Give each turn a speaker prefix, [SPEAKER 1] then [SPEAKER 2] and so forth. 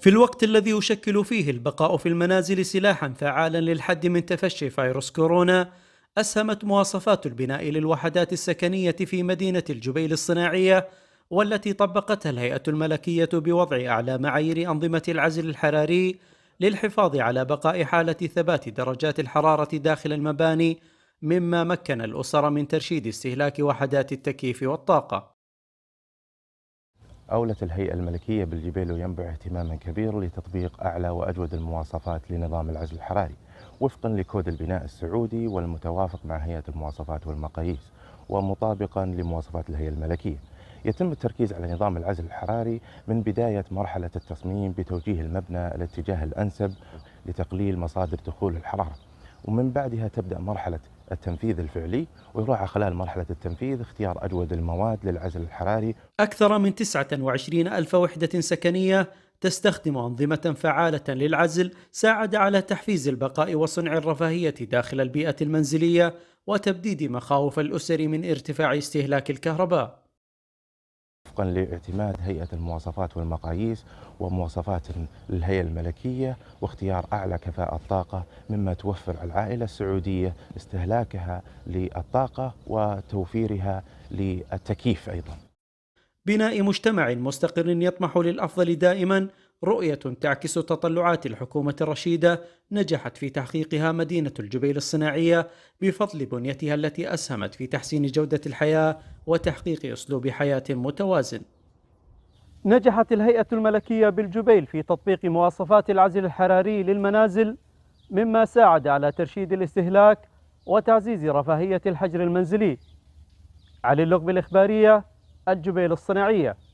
[SPEAKER 1] في الوقت الذي يشكل فيه البقاء في المنازل سلاحا فعالا للحد من تفشي فيروس كورونا أسهمت مواصفات البناء للوحدات السكنية في مدينة الجبيل الصناعية والتي طبقتها الهيئة الملكية بوضع أعلى معايير أنظمة العزل الحراري للحفاظ على بقاء حالة ثبات درجات الحرارة داخل المباني مما مكن الأسر من ترشيد استهلاك وحدات التكييف والطاقة
[SPEAKER 2] أولت الهيئة الملكية بالجبيل وينبع اهتماما كبير لتطبيق أعلى وأجود المواصفات لنظام العزل الحراري وفقا لكود البناء السعودي والمتوافق مع هيئة المواصفات والمقاييس ومطابقا لمواصفات الهيئة الملكية يتم التركيز على نظام العزل الحراري من بداية مرحلة التصميم بتوجيه المبنى الاتجاه الأنسب لتقليل مصادر دخول الحرارة ومن بعدها تبدأ مرحلة التنفيذ الفعلي ويراعى خلال مرحلة التنفيذ اختيار أجود المواد للعزل الحراري
[SPEAKER 1] أكثر من 29 ألف وحدة سكنية تستخدم أنظمة فعالة للعزل ساعد على تحفيز البقاء وصنع الرفاهية داخل البيئة المنزلية وتبديد مخاوف الأسر من ارتفاع استهلاك الكهرباء
[SPEAKER 2] وفقا لاعتماد هيئة المواصفات والمقاييس ومواصفات الهيئة الملكية واختيار أعلى كفاءة طاقة مما توفر العائلة السعودية استهلاكها للطاقة وتوفيرها للتكييف أيضا
[SPEAKER 1] بناء مجتمع مستقر يطمح للأفضل دائما رؤية تعكس تطلعات الحكومة الرشيدة نجحت في تحقيقها مدينة الجبيل الصناعية بفضل بنيتها التي أسهمت في تحسين جودة الحياة وتحقيق أسلوب حياة متوازن. نجحت الهيئة الملكية بالجبيل في تطبيق مواصفات العزل الحراري للمنازل مما ساعد على ترشيد الاستهلاك وتعزيز رفاهية الحجر المنزلي. علي اللغب الإخبارية الجبيل الصناعية